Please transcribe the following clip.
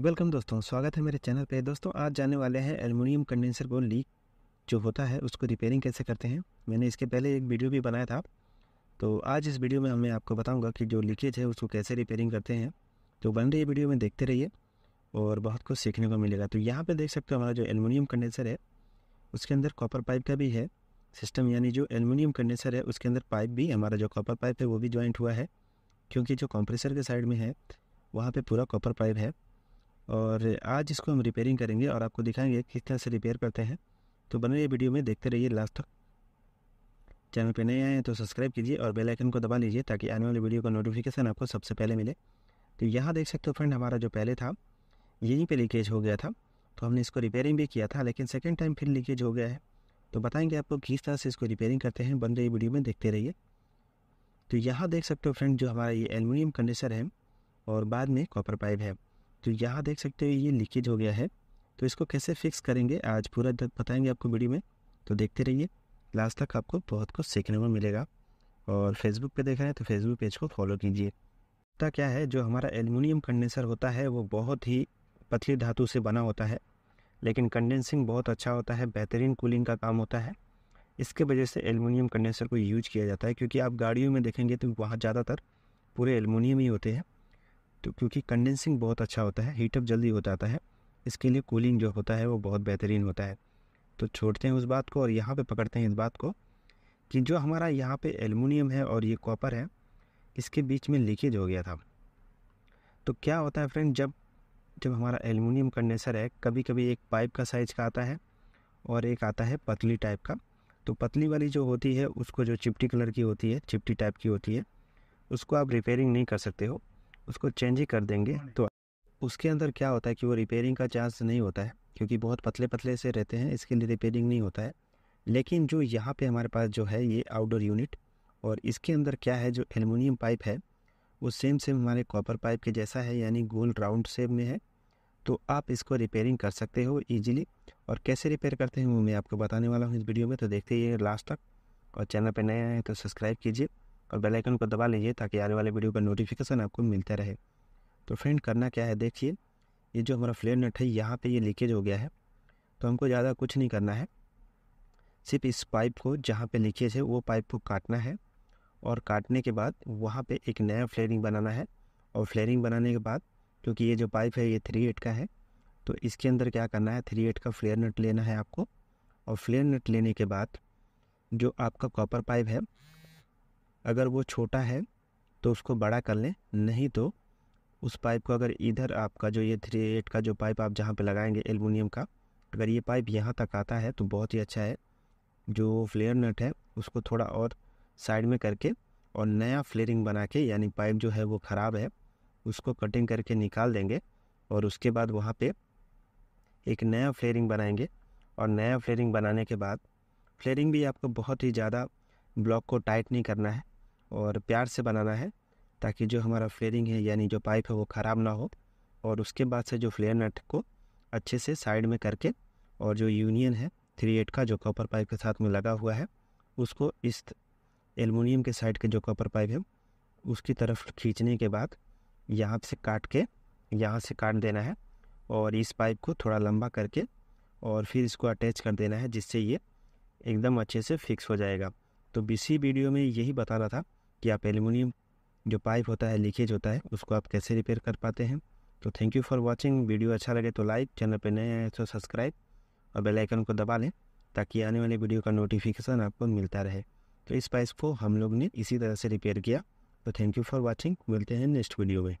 welcome दोस्तों स्वागत है मेरे चैनल पे दोस्तों आज जाने वाले हैं एलमिनियम कंडेंसर को लीक जो होता है उसको रिपेयरिंग कैसे करते हैं मैंने इसके पहले एक वीडियो भी बनाया था तो आज इस वीडियो में मैं आपको बताऊंगा कि जो लीकेज है उसको कैसे रिपेयरिंग करते हैं तो बन रही वीडियो में देखते रहिए और बहुत कुछ सीखने को मिलेगा तो यहाँ पर देख सकते हो हमारा जो एलमिनियम कंडेंसर है उसके अंदर कॉपर पाइप का भी है सिस्टम यानी जो एलमिनियम कंडेंसर है उसके अंदर पाइप भी हमारा जो कॉपर पाइप है वो भी ज्वाइंट हुआ है क्योंकि जो कॉम्प्रेसर के साइड में है वहाँ पर पूरा कॉपर पाइप है और आज इसको हम रिपेयरिंग करेंगे और आपको दिखाएंगे किस तरह से रिपेयर करते हैं तो बने रहिए वीडियो में देखते रहिए लास्ट तक चैनल पर नए आए हैं तो सब्सक्राइब कीजिए और बेल आइकन को दबा लीजिए ताकि आने वाली वीडियो का नोटिफिकेशन आपको सबसे पहले मिले तो यहाँ देख सकते हो फ्रेंड हमारा जो पहले था यहीं पर लीकेज हो गया था तो हमने इसको रिपेयरिंग भी किया था लेकिन सेकेंड टाइम फिर लीकेज हो गया है तो बताएँगे आपको किस तरह से इसको रिपेयरिंग करते हैं बन रही वीडियो में देखते रहिए तो यहाँ देख सकते हो फ्रेंड जो हमारा ये एलमिनियम कंडेसर है और बाद में कॉपर पाइप है तो यहाँ देख सकते हो ये लीकेज हो गया है तो इसको कैसे फिक्स करेंगे आज पूरा बताएंगे आपको वीडियो में तो देखते रहिए लास्ट तक आपको बहुत कुछ सीखने में मिलेगा और फेसबुक पे देख रहे हैं तो फेसबुक पेज को फॉलो कीजिए होता क्या है जो हमारा एलमिनियम कंडेंसर होता है वो बहुत ही पतली धातु से बना होता है लेकिन कंडेंसिंग बहुत अच्छा होता है बेहतरीन कूलिंग का काम होता है इसके वजह से एलमिनियम कंडेंसर को यूज किया जाता है क्योंकि आप गाड़ियों में देखेंगे तो वहाँ ज़्यादातर पूरे एलमिनियम ही होते हैं तो क्योंकि कंडेंसिंग बहुत अच्छा होता है हीटअप जल्दी हो जाता है इसके लिए कूलिंग जो होता है वो बहुत बेहतरीन होता है तो छोड़ते हैं उस बात को और यहाँ पे पकड़ते हैं इस बात को कि जो हमारा यहाँ पे एलमिनियम है और ये कॉपर है इसके बीच में लीकेज हो गया था तो क्या होता है फ्रेंड जब जब हमारा एलमिनियम कंडेंसर है कभी कभी एक पाइप का साइज़ का आता है और एक आता है पतली टाइप का तो पतली वाली जो होती है उसको जो चिपटी कलर की होती है चिपटी टाइप की होती है उसको आप रिपेयरिंग नहीं कर सकते हो उसको चेंज ही कर देंगे हाँ तो उसके अंदर क्या होता है कि वो रिपेयरिंग का चांस नहीं होता है क्योंकि बहुत पतले पतले से रहते हैं इसके लिए रिपेयरिंग नहीं होता है लेकिन जो यहाँ पे हमारे पास जो है ये आउटडोर यूनिट और इसके अंदर क्या है जो एलमिनियम पाइप है वो सेम सेम हमारे कॉपर पाइप के जैसा है यानी गोल राउंड शेप में है तो आप इसको रिपेयरिंग कर सकते हो ईजिली और कैसे रिपेयर करते हैं वो मैं आपको बताने वाला हूँ इस वीडियो में तो देखते ही लास्ट तक और चैनल पर नए आए तो सब्सक्राइब कीजिए और बेल आइकन को दबा लीजिए ताकि आने वाले वीडियो का नोटिफिकेशन आपको मिलता रहे तो फ्रेंड करना क्या है देखिए ये जो हमारा फ्लेयर नट है यहाँ पे ये लीकेज हो गया है तो हमको ज़्यादा कुछ नहीं करना है सिर्फ इस पाइप को जहाँ पे लीकेज है वो पाइप को काटना है और काटने के बाद वहाँ पे एक नया फ्लेयरिंग बनाना है और फ्लेयरिंग बनाने के बाद क्योंकि ये जो पाइप है ये थ्री एट का है तो इसके अंदर क्या करना है थ्री एट का फ्लेयर नट लेना है आपको और फ्लेयर नट लेने के बाद जो आपका कॉपर पाइप है अगर वो छोटा है तो उसको बड़ा कर लें नहीं तो उस पाइप को अगर इधर आपका जो ये थ्री एट का जो पाइप आप जहाँ पे लगाएंगे एलमिनियम का अगर ये पाइप यहाँ तक आता है तो बहुत ही अच्छा है जो फ्लेयर नट है उसको थोड़ा और साइड में करके और नया फ्लेयरिंग बना के यानी पाइप जो है वो ख़राब है उसको कटिंग करके निकाल देंगे और उसके बाद वहाँ पे एक नया फ्लेयरिंग बनाएंगे और नया फ्लेयरिंग बनाने के बाद फ्लेयरिंग भी आपको बहुत ही ज़्यादा ब्लॉक को टाइट नहीं करना है और प्यार से बनाना है ताकि जो हमारा फ्लेयरिंग है यानी जो पाइप है वो ख़राब ना हो और उसके बाद से जो फ्लेयर नट को अच्छे से साइड में करके और जो यूनियन है थ्री एट का जो कॉपर पाइप के साथ में लगा हुआ है उसको इस एलमिनियम के साइड के जो कॉपर पाइप है उसकी तरफ खींचने के बाद यहाँ से काट के यहाँ से काट देना है और इस पाइप को थोड़ा लंबा करके और फिर इसको अटैच कर देना है जिससे ये एकदम अच्छे से फिक्स हो जाएगा तो इसी वीडियो में यही बताना था कि आप एल्यूमिनियम जो पाइप होता है लीकेज होता है उसको आप कैसे रिपेयर कर पाते हैं तो thank you for watching video अच्छा लगे तो लाइक चैनल पर नए आए तो सब्सक्राइब और बेल आइकन को दबा लें ताकि आने वाले वीडियो का नोटिफिकेशन आपको मिलता रहे तो इस पाइप को हम लोग ने इसी तरह से रिपेयर किया तो थैंक यू फॉर वॉचिंग मिलते हैं नेक्स्ट वीडियो में